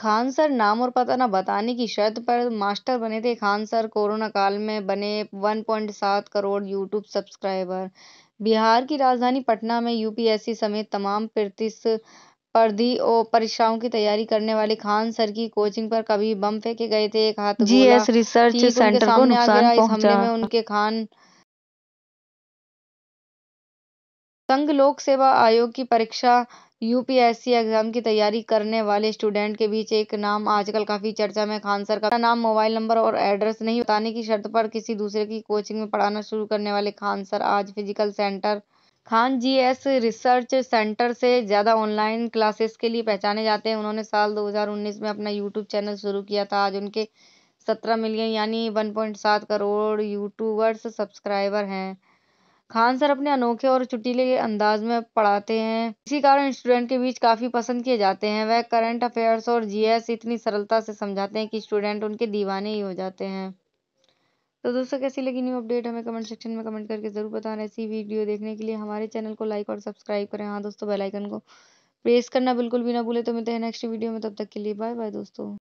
Khan sir नाम और पता ना बताने की शर्त पर मास्टर बने थे खान सर कोरोना काल में बने 1.7 करोड़ यूट्यूब सब्सक्राइबर बिहार की राजधानी पटना में यूपीएससी समेत तमाम प्रतिस्पर्धी और परीक्षाओं की तैयारी करने वाले खान सर की कोचिंग पर कभी बम फेंके गए थे एक हाथ जीएस रिसर्च सेंटर को नुकसान पहुंचा हमले में उनके खान संघ लोक सेवा आयोग की परीक्षा यूपीएससी एग्जाम की तैयारी करने वाले स्टूडेंट के बीच एक नाम आजकल काफी चर्चा में खान सर का नाम मोबाइल नंबर और एड्रेस नहीं बताने की शर्त पर किसी दूसरे की कोचिंग में पढ़ाना शुरू करने वाले खान सर आज physical centre Khan GS research centre से ज़्यादा ऑनलाइन क्लासेस के लिए पहचाने जाते हैं उन्होंने साल 2019 में अपना यूट्यूब चैनल शुरू किया था आज उनके 17 मिलियन यानी 1.7 करोड़ यूट्यूबर्स सब्सक्राइबर हैं खान सर अपने अनोखे और चुटकुले अंदाज में पढ़ाते हैं इसी कारण स्टूडेंट के बीच काफी पसंद किए जाते हैं वह करंट अफेयर्स और जीएस इतनी सरलता से समझाते हैं कि स्टूडेंट उनके दीवाने ही हो जाते हैं तो दोस्तों कैसी लगी न्यू अपडेट हमें कमेंट सेक्शन में कमेंट करके ज़रूर बताना ऐसी वीडियो देखने के लिए हमारे चैनल को लाइक और सब्सक्राइब करें हाँ दोस्तों बेलाइकन को प्रेस करना बिल्कुल भी ना भूले तो मिलते हैं नेक्स्ट वीडियो में तब तक के लिए बाय बाय दोस्तों